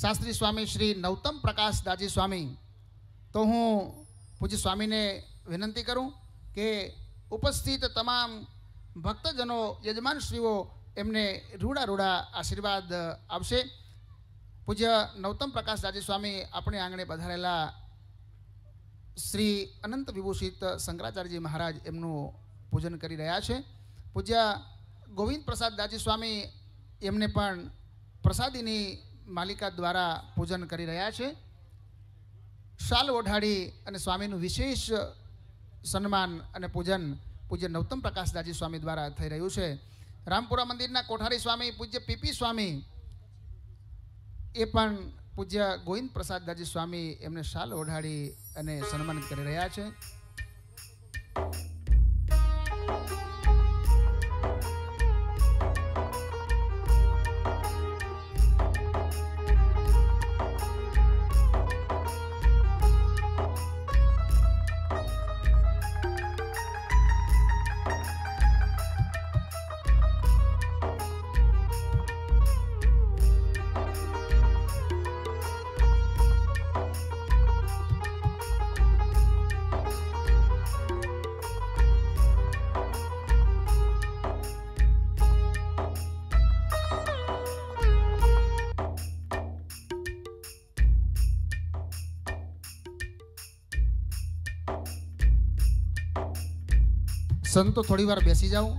શાસ્ત્રી સ્વામી શ્રી નવતમ પ્રકાશ દાજી સ્વામી તો હું પૂજ્ય સ્વામીને વિનંતી કરું કે ઉપસ્થિત તમામ ભક્તજનો યજમાનશ્રીઓ એમને રૂડા રૂડા આશીર્વાદ આપશે પૂજ્ય નવતમ પ્રકાશ દાજી સ્વામી આપણે આંગણે પધારેલા શ્રી અનંત વિભૂષિત શંકરાચાર્યજી મહારાજ એમનું પૂજન કરી રહ્યા છે પૂજ્ય ગોવિંદ પ્રસાદ દાજી સ્વામી એમને પણ પ્રસાદીની માલિકા દ્વારા પૂજન કરી રહ્યા છે શાલ ઓઢાડી અને સ્વામીનું વિશેષ સન્માન અને પૂજન પૂજ્ય નવતમ પ્રકાશદાજી સ્વામી દ્વારા થઈ રહ્યું છે રામપુરા મંદિરના કોઠારી સ્વામી પૂજ્ય પીપી સ્વામી એ પણ પૂજ્ય ગોવિંદ પ્રસાદદાજી સ્વામી એમને શાલ ઓઢાડી અને સન્માનિત કરી રહ્યા છે સંતો થોડી વાર બેસી જાઉં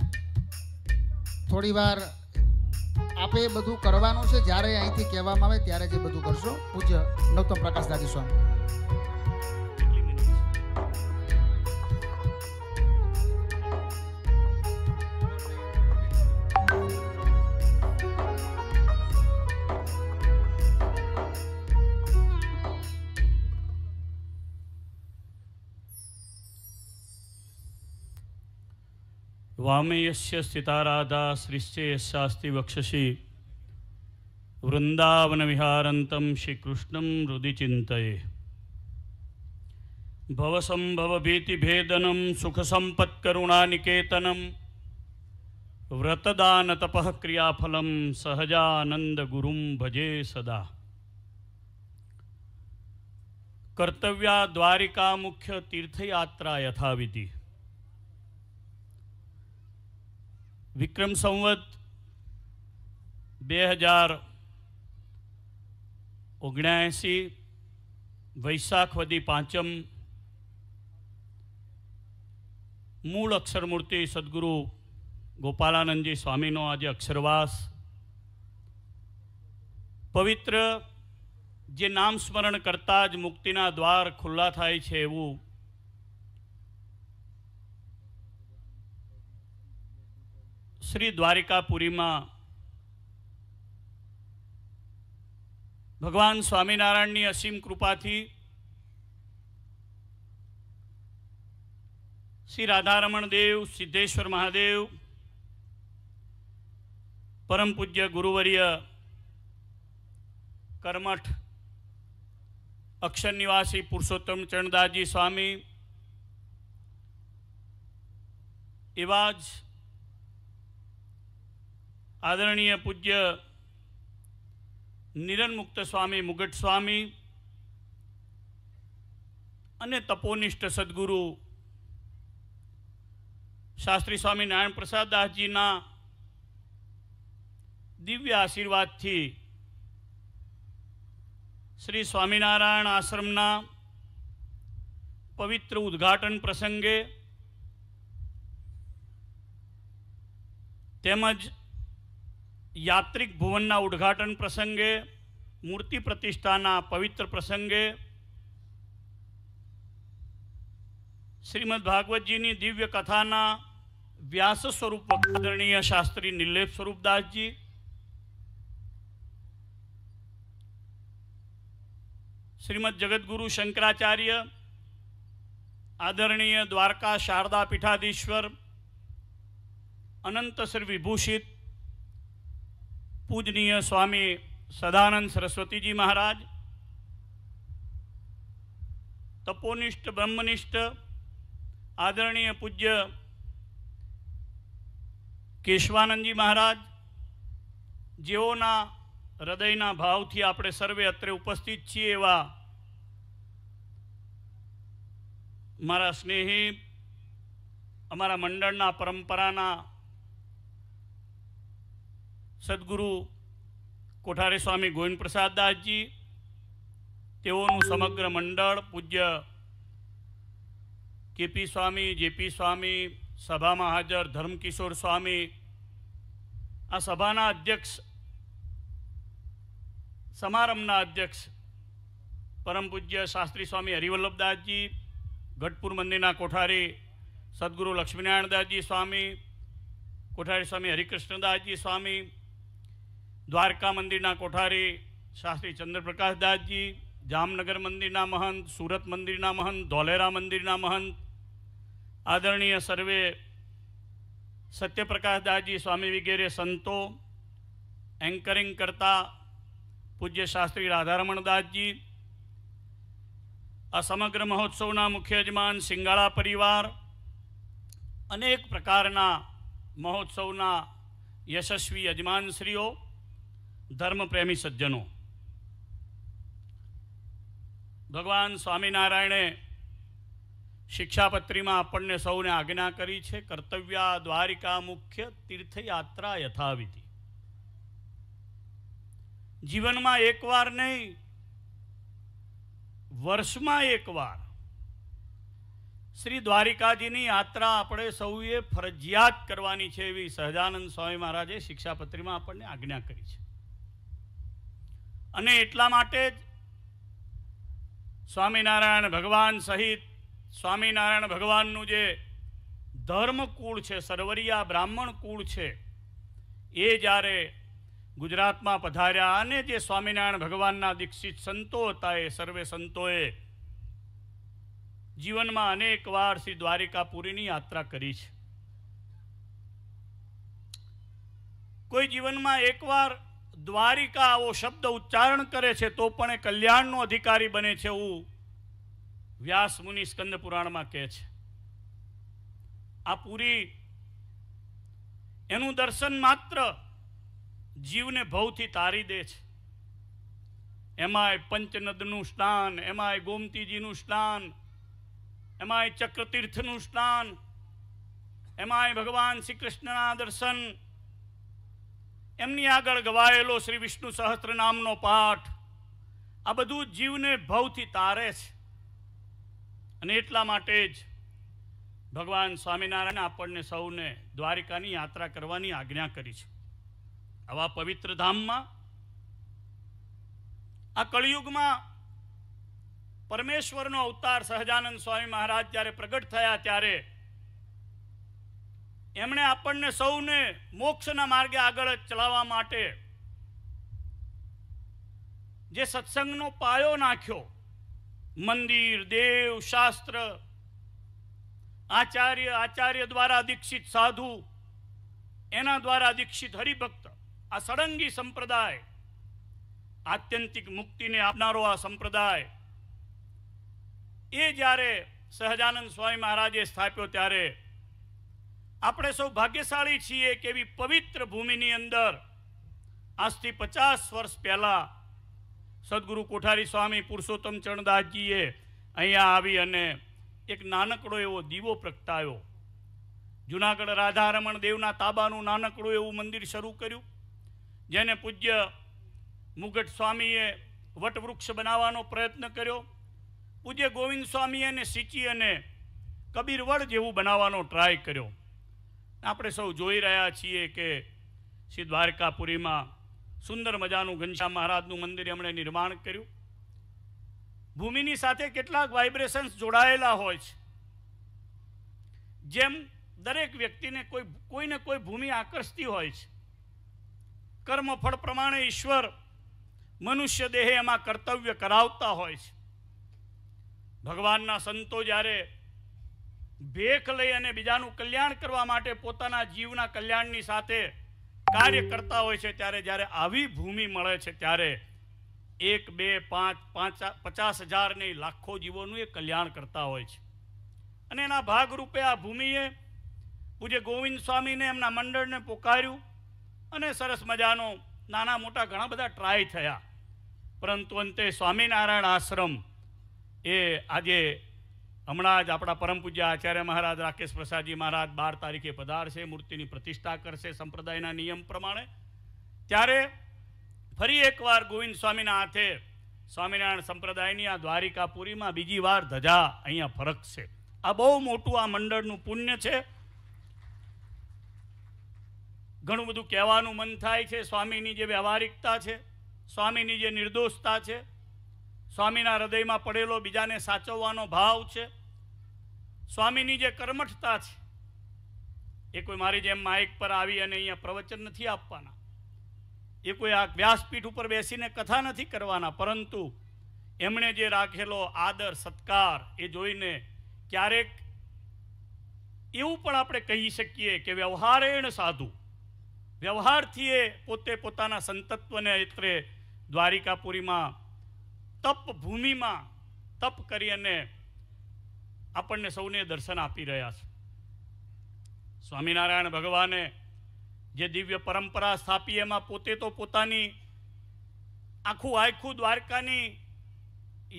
થોડી વાર આપે બધું કરવાનું છે જ્યારે અહીંથી કહેવામાં આવે ત્યારે જે બધું કરશો પૂજ્ય નવતમ પ્રકાશ દાદી સ્વામી वामेयस्य स्थिताराधा श्रीश्चेयस्यास्ति वक्षसि वृन्दावनविहारन्तं श्रीकृष्णं हृदि चिन्तये भवसम्भवभीतिभेदनं सुखसम्पत्करुणानिकेतनं व्रतदानतपः क्रियाफलं सहजानन्दगुरुं भजे सदा कर्तव्या द्वारिका मुख्य तीर्थयात्रा यथाविधि વિક્રમ સંવત બે હજાર ઓગણ્યાએંસી વૈશાખ વદી પાંચમ મૂળ અક્ષરમૂર્તિ સદગુરુ ગોપાલાનંદજી સ્વામીનો આજે અક્ષરવાસ પવિત્ર જે નામ સ્મરણ કરતાં જ મુક્તિના દ્વાર ખુલ્લા થાય છે એવું શ્રી દ્વારિકાપુરીમાં ભગવાન સ્વામિનારાયણની અસીમ કૃપાથી શ્રી રાધારમણ દેવ સિદ્ધેશ્વર મહાદેવ પરમ પૂજ્ય ગુરુવર્ય કર્મઠ અક્ષર નિવાસી પુરુષોત્તમ ચરણદાસજી સ્વામી એવા જ આદરણીય પૂજ્ય નિરનમુક્ત સ્વામી મુગટ સ્વામી અને તપોનિષ્ઠ સદગુરુ શાસ્ત્રી સ્વામી નારાયણ પ્રસાદ દાસજીના દિવ્ય આશીર્વાદથી શ્રી સ્વામિનારાયણ આશ્રમના પવિત્ર ઉદ્ઘાટન પ્રસંગે તેમજ यात्रिक भुवन उद्घाटन प्रसंगे मूर्ति प्रतिष्ठा पवित्र प्रसंगे श्रीमद भागवत जी दिव्य कथा व्यास स्वरूप आदरणीय शास्त्री निलेप स्वरूप दास जी श्रीमद जगदगुरु शंकराचार्य आदरणीय द्वारका शारदा पीठाधीश्वर अनंत श्री विभूषित પૂજનીય સ્વામી સદાનંદ સરસ્વતીજી મહારાજ તપોનિષ્ઠ બ્રહ્મનિષ્ઠ આદરણીય પૂજ્ય કેશવાનંદજી મહારાજ જેઓના હૃદયના ભાવથી આપણે સર્વે અત્રે ઉપસ્થિત છીએ એવા મારા સ્નેહી અમારા મંડળના પરંપરાના सदगुरु कोठारी स्वामी गोविंद प्रसाद दास जी समग्र मंडल पूज्य के पी स्वामी जेपी स्वामी सभा में हाजर धर्मकिशोर स्वामी आ सभा अध्यक्ष समारंभना अध्यक्ष परम पूज्य शास्त्री स्वामी हरिवल्लभ दास जी गठपुर मंदिर कोठारी सदगुरु लक्ष्मीनारायण दास जी स्वामी कोठारी स्वामी हरिकृष्णदास जी स्वामी द्वारका मंदिर कोठारी शास्त्री चंद्रप्रकाश दास जी जामनगर मंदिर महंत सूरत मंदिर महंत धोलेरा मंदिर महंत आदरणीय सर्वे सत्यप्रकाश दास जी स्वामी वगैरह सतो एंकरिंग करता पूज्य शास्त्री राधारमण दास जी आ समग्र महोत्सव मुख्य यजमान सींगाड़ा परिवार अनेक प्रकारना महोत्सव यशस्वी यजमानश्रीओ ધર્મપ્રેમી સજ્જનો ભગવાન સ્વામિનારાયણે શિક્ષાપત્રીમાં આપણને સૌને આજ્ઞા કરી છે કર્તવ્યા દ્વારિકા મુખ્ય તીર્થયાત્રા યથાવિધિ જીવનમાં એકવાર નહીં વર્ષમાં એકવાર શ્રી દ્વારિકાજીની યાત્રા આપણે સૌએ ફરજિયાત કરવાની છે એવી સહજાનંદ સ્વામી મહારાજે શિક્ષાપત્રીમાં આપણને આજ્ઞા કરી છે અને એટલા માટે જ સ્વામિનારાયણ ભગવાન સહિત સ્વામિનારાયણ ભગવાનનું જે ધર્મ કુળ છે સરવરિયા બ્રાહ્મણ કુળ છે એ જ્યારે ગુજરાતમાં પધાર્યા અને જે સ્વામિનારાયણ ભગવાનના દીક્ષિત સંતો હતા એ સર્વે સંતોએ જીવનમાં અનેક વાર શ્રી દ્વારિકાપુરીની યાત્રા કરી છે કોઈ જીવનમાં એકવાર દ્વારિકા આવો શબ્દ ઉચ્ચારણ કરે છે તો પણ એ કલ્યાણનો અધિકારી બને છે એવું વ્યાસ મુનિ સ્કંદ પુરાણમાં કહે છે આ પૂરી એનું દર્શન માત્ર જીવને ભવથી તારી દે છે એમાંય પંચનદનું સ્નાન એમાંય ગોમતીજીનું સ્નાન એમાંય ચક્રતીર્થનું સ્નાન એમાંય ભગવાન શ્રી કૃષ્ણના દર્શન એમની આગળ ગવાયેલો શ્રી વિષ્ણુ સહસ્ત્રનામનો પાઠ આ બધું જીવને ભવથી તારે છે અને એટલા માટે જ ભગવાન સ્વામિનારાયણ આપણને સૌને દ્વારિકાની યાત્રા કરવાની આજ્ઞા કરી છે આવા પવિત્ર ધામમાં આ કળિયુગમાં પરમેશ્વરનો અવતાર સહજાનંદ સ્વામી મહારાજ જ્યારે પ્રગટ થયા ત્યારે એમણે આપણને સૌને મોક્ષના માર્ગે આગળ ચલાવવા માટે જે સત્સંગનો પાયો નાખ્યો મંદિર દેવ શાસ્ત્ર આચાર્ય આચાર્ય દ્વારા દીક્ષિત સાધુ એના દ્વારા દીક્ષિત હરિભક્ત આ સળંગી સંપ્રદાય આત્યંતિક મુક્તિને આપનારો આ સંપ્રદાય એ જ્યારે સહજાનંદ સ્વામી મહારાજે સ્થાપ્યો ત્યારે આપણે સૌ ભાગ્યશાળી છીએ કે એવી પવિત્ર ભૂમિની અંદર આજથી પચાસ વર્ષ પહેલાં સદગુરુ કોઠારી સ્વામી પુરુષોત્તમ ચરણદાસજીએ અહીંયા આવી અને એક નાનકડો એવો દીવો પ્રગટાવ્યો જુનાગઢ રાધારમણ દેવના તાબાનું નાનકડું એવું મંદિર શરૂ કર્યું જેને પૂજ્ય મુગટ સ્વામીએ વટવૃક્ષ બનાવવાનો પ્રયત્ન કર્યો પૂજ્ય ગોવિંદ સ્વામીએ અને સિંચી અને કબીરવડ જેવું બનાવવાનો ટ્રાય કર્યો આપણે સૌ જોઈ રહ્યા છીએ કે શ્રી દ્વારકાપુરીમાં સુંદર મજાનું ઘનશ્યામ મહારાજનું મંદિર એમણે નિર્માણ કર્યું ભૂમિની સાથે કેટલાક વાઇબ્રેશન્સ જોડાયેલા હોય છે જેમ દરેક વ્યક્તિને કોઈ કોઈને કોઈ ભૂમિ આકર્ષતી હોય છે કર્મફળ પ્રમાણે ઈશ્વર મનુષ્ય દેહે એમાં કર્તવ્ય કરાવતા હોય છે ભગવાનના સંતો જ્યારે ભેખ લઈ અને બીજાનું કલ્યાણ કરવા માટે પોતાના જીવના કલ્યાણની સાથે કાર્ય કરતા હોય છે ત્યારે જ્યારે આવી ભૂમિ મળે છે ત્યારે એક બે પાંચ પાંચ પચાસ હજાર નહીં લાખો જીવોનું એ કલ્યાણ કરતા હોય છે અને એના ભાગરૂપે આ ભૂમિએ પૂજ્ય ગોવિંદ સ્વામીને એમના મંડળને પોકાર્યું અને સરસ મજાનો નાના મોટા ઘણા બધા ટ્રાય થયા પરંતુ અંતે સ્વામિનારાયણ આશ્રમ એ આજે હમણાં જ આપણા પરમ પૂજ્ય આચાર્ય મહારાજ રાકેશ પ્રસાદજી મહારાજ બાર તારીખે પધારશે મૂર્તિની પ્રતિષ્ઠા કરશે સંપ્રદાયના નિયમ પ્રમાણે ત્યારે ફરી એકવાર ગોવિંદ સ્વામીના હાથે સ્વામિનારાયણ સંપ્રદાયની આ દ્વારિકાપુરીમાં બીજી વાર ધજા અહીંયા ફરકશે આ બહુ મોટું આ મંડળનું પુણ્ય છે ઘણું બધું કહેવાનું મન થાય છે સ્વામીની જે વ્યવહારિકતા છે સ્વામીની જે નિર્દોષતા છે સ્વામીના હૃદયમાં પડેલો બીજાને સાચવવાનો ભાવ છે સ્વામીની જે કર્મઠતા છે એ કોઈ મારી જેમ માઇક પર આવી અને અહીંયા પ્રવચન નથી આપવાના એ કોઈ આ વ્યાસપીઠ ઉપર બેસીને કથા નથી કરવાના પરંતુ એમણે જે રાખેલો આદર સત્કાર એ જોઈને ક્યારેક એવું પણ આપણે કહી શકીએ કે વ્યવહારેણ સાધુ વ્યવહારથી એ પોતે પોતાના સંતત્વને અત્રે દ્વારિકાપુરીમાં તપ ભૂમિમાં તપ કરી અને આપણને સૌને દર્શન આપી રહ્યા છે સ્વામિનારાયણ ભગવાને જે દિવ્ય પરંપરા સ્થાપી એમાં પોતે તો પોતાની આખું આખું દ્વારકાની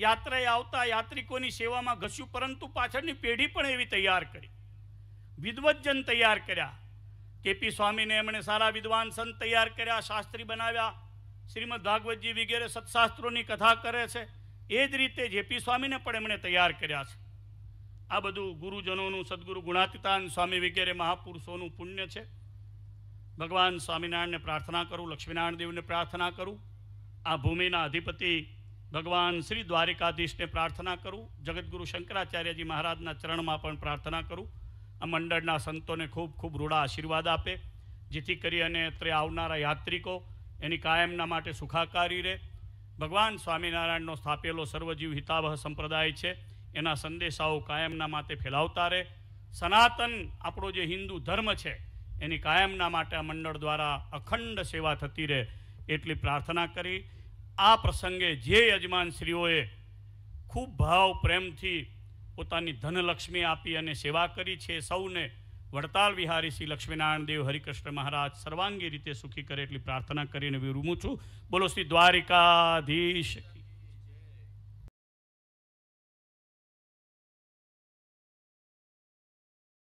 યાત્રાએ આવતા યાત્રિકોની સેવામાં ઘસ્યું પરંતુ પાછળની પેઢી પણ એવી તૈયાર કરી વિદ્વજ્જન તૈયાર કર્યા કેપી સ્વામીને એમણે સારા વિદ્વાન સંત તૈયાર કર્યા શાસ્ત્રી બનાવ્યા શ્રીમદ ભાગવતજી વગેરે સત્શાસ્ત્રોની કથા કરે છે એ જ રીતે જેપી સ્વામીને પણ એમણે તૈયાર કર્યા છે આ બધું ગુરુજનોનું સદગુરુ ગુણાતીતાન સ્વામી વગેરે મહાપુરુષોનું પુણ્ય છે ભગવાન સ્વામિનારાયણને પ્રાર્થના કરું લક્ષ્મીનારાયણ દેવને પ્રાર્થના કરું આ ભૂમિના અધિપતિ ભગવાન શ્રી દ્વારિકાધીશને પ્રાર્થના કરું જગતગુરુ શંકરાચાર્યજી મહારાજના ચરણમાં પણ પ્રાર્થના કરું આ મંડળના સંતોને ખૂબ ખૂબ રૂડા આશીર્વાદ આપે જેથી કરી અને અત્રે આવનારા યાત્રિકો એની કાયમના માટે સુખાકારી રહે ભગવાન સ્વામિનારાયણનો સ્થાપેલો સર્વજીવ હિતાવહ સંપ્રદાય છે એના સંદેશાઓ કાયમના માટે ફેલાવતા રહે સનાતન આપણો જે હિન્દુ ધર્મ છે એની કાયમના માટે આ મંડળ દ્વારા અખંડ સેવા થતી રહે એટલી પ્રાર્થના કરી આ પ્રસંગે જે યજમાનશ્રીઓએ ખૂબ ભાવ પ્રેમથી પોતાની ધનલક્ષ્મી આપી અને સેવા કરી છે સૌને વડતાલ વિહારી શ્રી લક્ષ્મીનારાયણ દેવ હરિકૃષ્ણ મહારાજ સર્વાંગી રીતે સુખી કરે એટલી પ્રાર્થના કરીને વિરમું છું બોલો શ્રી દ્વારિકાધીશ